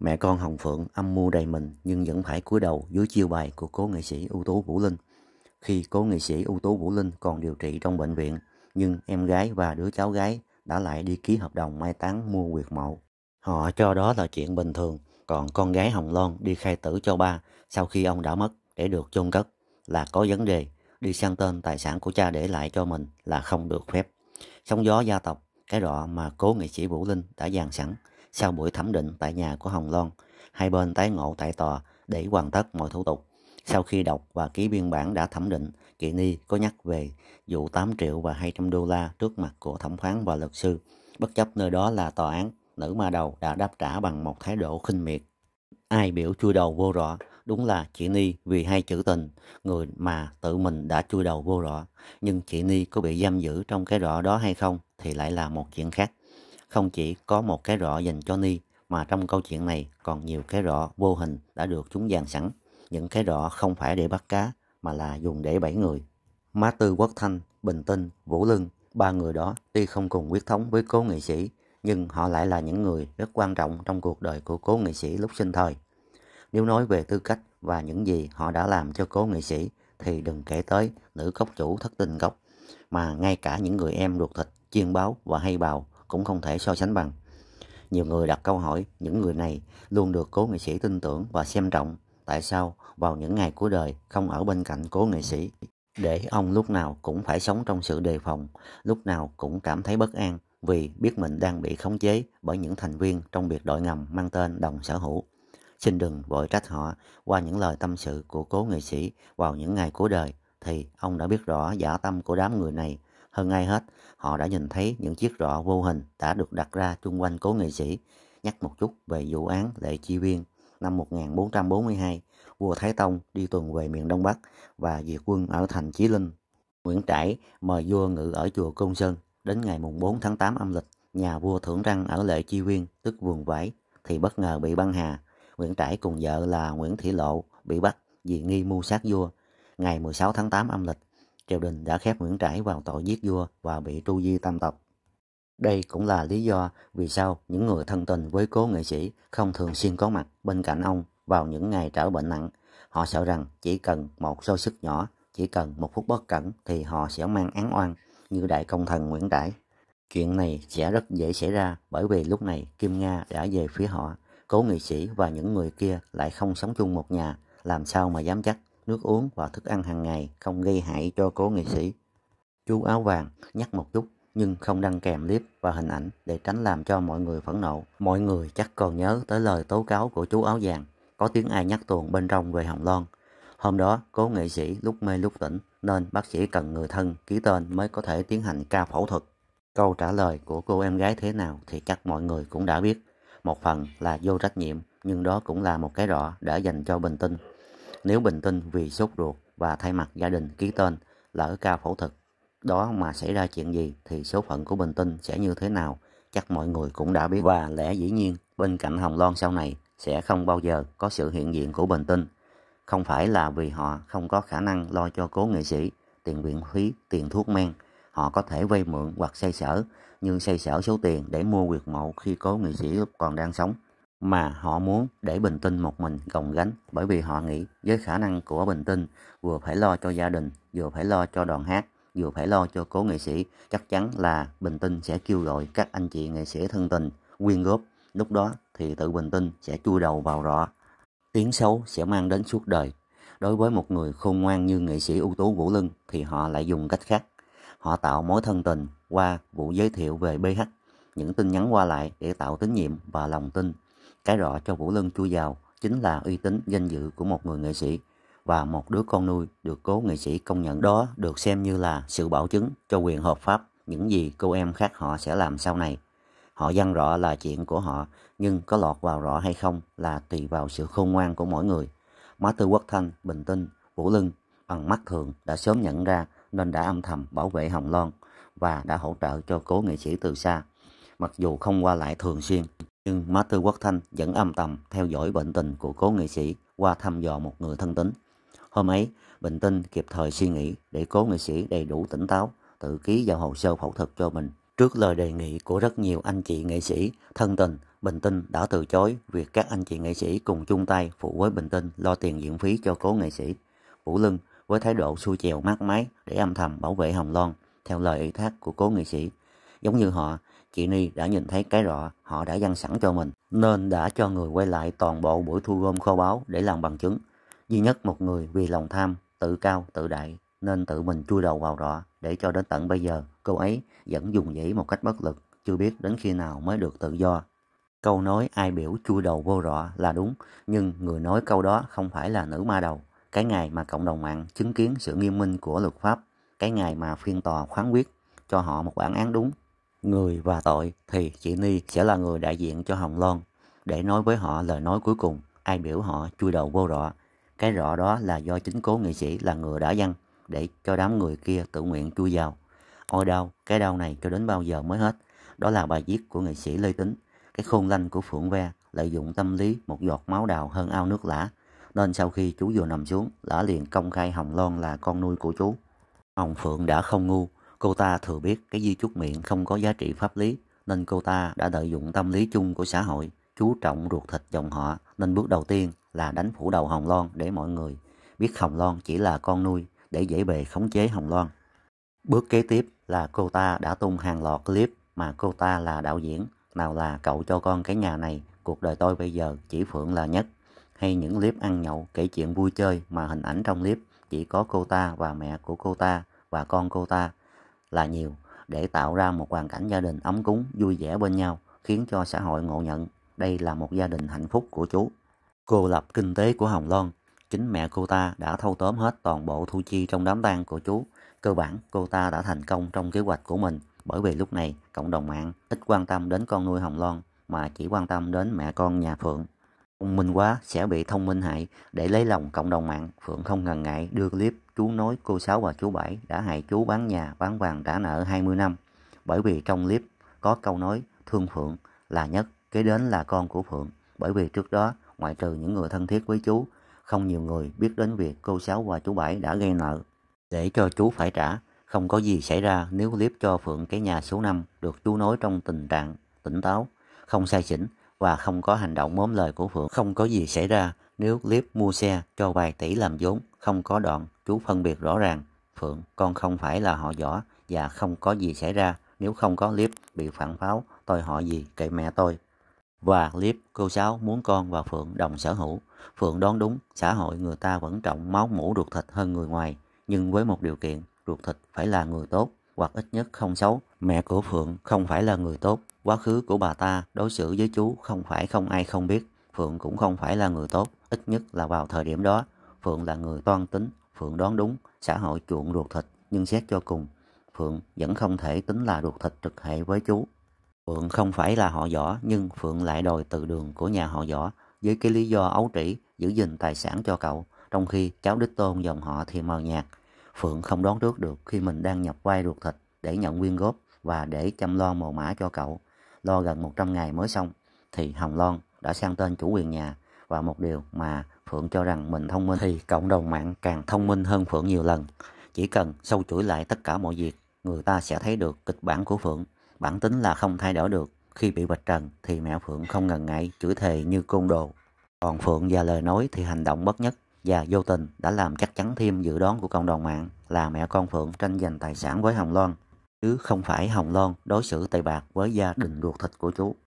Mẹ con Hồng Phượng âm mưu đầy mình nhưng vẫn phải cúi đầu dưới chiêu bài của cố nghệ sĩ ưu tú Vũ Linh. Khi cố nghệ sĩ ưu tú Vũ Linh còn điều trị trong bệnh viện, nhưng em gái và đứa cháu gái đã lại đi ký hợp đồng mai táng mua quyệt mộ. Họ cho đó là chuyện bình thường, còn con gái Hồng Loan đi khai tử cho ba sau khi ông đã mất để được chôn cất là có vấn đề, đi sang tên tài sản của cha để lại cho mình là không được phép. Sóng gió gia tộc, cái rọ mà cố nghệ sĩ Vũ Linh đã dàn sẵn sau buổi thẩm định tại nhà của Hồng Loan, hai bên tái ngộ tại tòa để hoàn tất mọi thủ tục. Sau khi đọc và ký biên bản đã thẩm định, Kỳ Ni có nhắc về vụ 8 triệu và 200 đô la trước mặt của thẩm phán và luật sư. Bất chấp nơi đó là tòa án, nữ ma đầu đã đáp trả bằng một thái độ khinh miệt. Ai biểu chui đầu vô rõ, đúng là chị Ni vì hai chữ tình, người mà tự mình đã chui đầu vô rõ. Nhưng chị Ni có bị giam giữ trong cái rõ đó hay không thì lại là một chuyện khác. Không chỉ có một cái rọ dành cho Ni, mà trong câu chuyện này còn nhiều cái rọ vô hình đã được chúng dàn sẵn. Những cái rọ không phải để bắt cá, mà là dùng để bảy người. Má Tư Quốc Thanh, Bình Tinh, Vũ Lưng, ba người đó tuy không cùng huyết thống với cố nghệ sĩ, nhưng họ lại là những người rất quan trọng trong cuộc đời của cố nghệ sĩ lúc sinh thời. Nếu nói về tư cách và những gì họ đã làm cho cố nghệ sĩ, thì đừng kể tới nữ cốc chủ thất tình gốc mà ngay cả những người em ruột thịt, chiên báo và hay bào cũng không thể so sánh bằng. Nhiều người đặt câu hỏi những người này luôn được cố nghệ sĩ tin tưởng và xem trọng. Tại sao vào những ngày cuối đời không ở bên cạnh cố nghệ sĩ? Để ông lúc nào cũng phải sống trong sự đề phòng, lúc nào cũng cảm thấy bất an vì biết mình đang bị khống chế bởi những thành viên trong biệt đội ngầm mang tên đồng sở hữu. Xin đừng vội trách họ qua những lời tâm sự của cố nghệ sĩ vào những ngày cuối đời thì ông đã biết rõ giả tâm của đám người này hơn ai hết, họ đã nhìn thấy những chiếc rọ vô hình đã được đặt ra chung quanh cố nghệ sĩ. Nhắc một chút về vụ án Lệ Chi Viên. Năm 1442, vua Thái Tông đi tuần về miền Đông Bắc và diệt quân ở thành Chí Linh. Nguyễn Trãi mời vua ngự ở chùa Công Sơn. Đến ngày mùng 4 tháng 8 âm lịch, nhà vua thưởng răng ở Lệ Chi Viên, tức vườn vải, thì bất ngờ bị băng hà. Nguyễn Trãi cùng vợ là Nguyễn Thị Lộ bị bắt vì nghi mưu sát vua. Ngày 16 tháng 8 âm lịch, triều đình đã khép Nguyễn Trãi vào tội giết vua và bị tru di tam tộc. Đây cũng là lý do vì sao những người thân tình với cố nghệ sĩ không thường xuyên có mặt bên cạnh ông vào những ngày trở bệnh nặng. Họ sợ rằng chỉ cần một sơ sức nhỏ, chỉ cần một phút bất cẩn thì họ sẽ mang án oan như đại công thần Nguyễn Trãi. Chuyện này sẽ rất dễ xảy ra bởi vì lúc này Kim Nga đã về phía họ, cố nghệ sĩ và những người kia lại không sống chung một nhà, làm sao mà dám chắc nước uống và thức ăn hàng ngày không gây hại cho cố nghệ sĩ. Chú áo vàng nhắc một chút nhưng không đăng kèm clip và hình ảnh để tránh làm cho mọi người phẫn nộ. Mọi người chắc còn nhớ tới lời tố cáo của chú áo vàng, có tiếng ai nhắc tuồng bên trong về Hồng Loan. Hôm đó, cố nghệ sĩ lúc mê lúc tỉnh nên bác sĩ cần người thân ký tên mới có thể tiến hành ca phẫu thuật. Câu trả lời của cô em gái thế nào thì chắc mọi người cũng đã biết. Một phần là vô trách nhiệm, nhưng đó cũng là một cái rõ đã dành cho Bình Tinh. Nếu Bình Tinh vì sốt ruột và thay mặt gia đình ký tên lỡ ca phẫu thuật đó mà xảy ra chuyện gì thì số phận của Bình Tinh sẽ như thế nào chắc mọi người cũng đã biết và lẽ dĩ nhiên bên cạnh Hồng Loan sau này sẽ không bao giờ có sự hiện diện của Bình Tinh. Không phải là vì họ không có khả năng lo cho cố nghệ sĩ, tiền viện phí, tiền thuốc men. Họ có thể vay mượn hoặc xây sở, nhưng xây sở số tiền để mua quyệt mộ khi cố nghệ sĩ còn đang sống mà họ muốn để Bình Tinh một mình gồng gánh bởi vì họ nghĩ với khả năng của Bình Tinh vừa phải lo cho gia đình, vừa phải lo cho đoàn hát, vừa phải lo cho cố nghệ sĩ, chắc chắn là Bình Tinh sẽ kêu gọi các anh chị nghệ sĩ thân tình quyên góp, lúc đó thì tự Bình Tinh sẽ chui đầu vào rõ. Tiếng xấu sẽ mang đến suốt đời. Đối với một người khôn ngoan như nghệ sĩ ưu tú Vũ Lân thì họ lại dùng cách khác. Họ tạo mối thân tình qua vụ giới thiệu về BH, những tin nhắn qua lại để tạo tín nhiệm và lòng tin cái rõ cho Vũ Lân chui vào chính là uy tín danh dự của một người nghệ sĩ và một đứa con nuôi được cố nghệ sĩ công nhận đó được xem như là sự bảo chứng cho quyền hợp pháp những gì cô em khác họ sẽ làm sau này. Họ dăng rõ là chuyện của họ, nhưng có lọt vào rõ hay không là tùy vào sự khôn ngoan của mỗi người. Má Tư Quốc Thanh, Bình Tinh, Vũ Lưng bằng mắt thường đã sớm nhận ra nên đã âm thầm bảo vệ Hồng Loan và đã hỗ trợ cho cố nghệ sĩ từ xa. Mặc dù không qua lại thường xuyên, nhưng Matthew Quốc Thanh vẫn âm thầm theo dõi bệnh tình của cố nghệ sĩ qua thăm dò một người thân tín. Hôm ấy, Bình Tinh kịp thời suy nghĩ để cố nghệ sĩ đầy đủ tỉnh táo, tự ký vào hồ sơ phẫu thuật cho mình. Trước lời đề nghị của rất nhiều anh chị nghệ sĩ thân tình, Bình Tinh đã từ chối việc các anh chị nghệ sĩ cùng chung tay phụ với Bình Tinh lo tiền viện phí cho cố nghệ sĩ. Vũ Lưng với thái độ xui chèo mát máy để âm thầm bảo vệ Hồng Loan theo lời ủy thác của cố nghệ sĩ. Giống như họ, chị Ni đã nhìn thấy cái rọ họ đã dăng sẵn cho mình, nên đã cho người quay lại toàn bộ buổi thu gom kho báu để làm bằng chứng. Duy nhất một người vì lòng tham, tự cao, tự đại, nên tự mình chui đầu vào rọ để cho đến tận bây giờ cô ấy vẫn dùng dãy một cách bất lực, chưa biết đến khi nào mới được tự do. Câu nói ai biểu chui đầu vô rọ là đúng, nhưng người nói câu đó không phải là nữ ma đầu. Cái ngày mà cộng đồng mạng chứng kiến sự nghiêm minh của luật pháp, cái ngày mà phiên tòa khoáng quyết cho họ một bản án đúng người và tội thì chị Ni sẽ là người đại diện cho Hồng Loan để nói với họ lời nói cuối cùng, ai biểu họ chui đầu vô rọ. Cái rọ đó là do chính cố nghệ sĩ là người đã dăng để cho đám người kia tự nguyện chui vào. Ôi đau, cái đau này cho đến bao giờ mới hết. Đó là bài viết của nghệ sĩ Lê Tính. Cái khôn lanh của Phượng Ve lợi dụng tâm lý một giọt máu đào hơn ao nước lã. Nên sau khi chú vừa nằm xuống, lã liền công khai Hồng Loan là con nuôi của chú. Hồng Phượng đã không ngu, Cô ta thừa biết cái di chúc miệng không có giá trị pháp lý, nên cô ta đã lợi dụng tâm lý chung của xã hội, chú trọng ruột thịt dòng họ, nên bước đầu tiên là đánh phủ đầu Hồng Loan để mọi người biết Hồng Loan chỉ là con nuôi để dễ bề khống chế Hồng Loan. Bước kế tiếp là cô ta đã tung hàng loạt clip mà cô ta là đạo diễn, nào là cậu cho con cái nhà này, cuộc đời tôi bây giờ chỉ Phượng là nhất, hay những clip ăn nhậu kể chuyện vui chơi mà hình ảnh trong clip chỉ có cô ta và mẹ của cô ta và con cô ta là nhiều để tạo ra một hoàn cảnh gia đình ấm cúng, vui vẻ bên nhau, khiến cho xã hội ngộ nhận đây là một gia đình hạnh phúc của chú. Cô lập kinh tế của Hồng Loan, chính mẹ cô ta đã thâu tóm hết toàn bộ thu chi trong đám tang của chú. Cơ bản, cô ta đã thành công trong kế hoạch của mình, bởi vì lúc này cộng đồng mạng ít quan tâm đến con nuôi Hồng Loan mà chỉ quan tâm đến mẹ con nhà Phượng. Thông minh quá sẽ bị thông minh hại để lấy lòng cộng đồng mạng, Phượng không ngần ngại đưa clip chú nói cô Sáu và chú Bảy đã hại chú bán nhà bán vàng trả nợ 20 năm. Bởi vì trong clip có câu nói thương Phượng là nhất, kế đến là con của Phượng. Bởi vì trước đó, ngoại trừ những người thân thiết với chú, không nhiều người biết đến việc cô Sáu và chú Bảy đã gây nợ để cho chú phải trả. Không có gì xảy ra nếu clip cho Phượng cái nhà số 5 được chú nói trong tình trạng tỉnh táo, không sai chỉnh và không có hành động mớm lời của Phượng. Không có gì xảy ra nếu clip mua xe cho vài tỷ làm vốn không có đoạn, chú phân biệt rõ ràng. Phượng, con không phải là họ võ và không có gì xảy ra nếu không có clip bị phản pháo, tôi họ gì kệ mẹ tôi. Và clip cô Sáu muốn con và Phượng đồng sở hữu. Phượng đoán đúng, xã hội người ta vẫn trọng máu mũ ruột thịt hơn người ngoài, nhưng với một điều kiện, ruột thịt phải là người tốt hoặc ít nhất không xấu. Mẹ của Phượng không phải là người tốt, quá khứ của bà ta đối xử với chú không phải không ai không biết. Phượng cũng không phải là người tốt, ít nhất là vào thời điểm đó. Phượng là người toan tính, Phượng đoán đúng, xã hội chuộng ruột thịt, nhưng xét cho cùng, Phượng vẫn không thể tính là ruột thịt trực hệ với chú. Phượng không phải là họ võ, nhưng Phượng lại đòi từ đường của nhà họ võ, với cái lý do ấu trĩ giữ gìn tài sản cho cậu, trong khi cháu đích tôn dòng họ thì mờ nhạt. Phượng không đoán trước được khi mình đang nhập vai ruột thịt để nhận quyên góp và để chăm lo mồ mã cho cậu. Lo gần 100 ngày mới xong, thì Hồng Loan đã sang tên chủ quyền nhà, và một điều mà phượng cho rằng mình thông minh thì cộng đồng mạng càng thông minh hơn phượng nhiều lần chỉ cần sâu chuỗi lại tất cả mọi việc người ta sẽ thấy được kịch bản của phượng bản tính là không thay đổi được khi bị vạch trần thì mẹ phượng không ngần ngại chửi thề như côn đồ còn phượng và lời nói thì hành động bất nhất và vô tình đã làm chắc chắn thêm dự đoán của cộng đồng mạng là mẹ con phượng tranh giành tài sản với hồng loan chứ không phải hồng loan đối xử tệ bạc với gia đình ruột thịt của chú